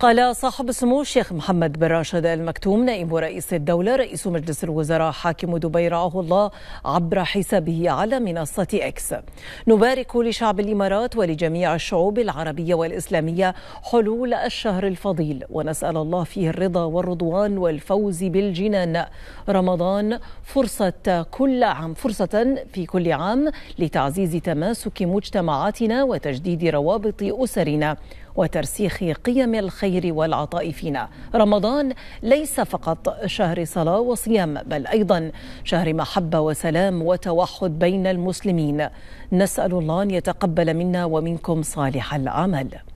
قال صاحب السمو الشيخ محمد بن راشد المكتوم نائب رئيس الدولة رئيس مجلس الوزراء حاكم دبي رعاه الله عبر حسابه على منصة إكس نبارك لشعب الإمارات ولجميع الشعوب العربية والإسلامية حلول الشهر الفضيل ونسأل الله فيه الرضا والرضوان والفوز بالجنان رمضان فرصة كل عام فرصة في كل عام لتعزيز تماسك مجتمعاتنا وتجديد روابط أسرنا وترسيخ قيم الخير والعطاء فينا رمضان ليس فقط شهر صلاة وصيام بل أيضا شهر محبة وسلام وتوحد بين المسلمين نسأل الله أن يتقبل منا ومنكم صالح العمل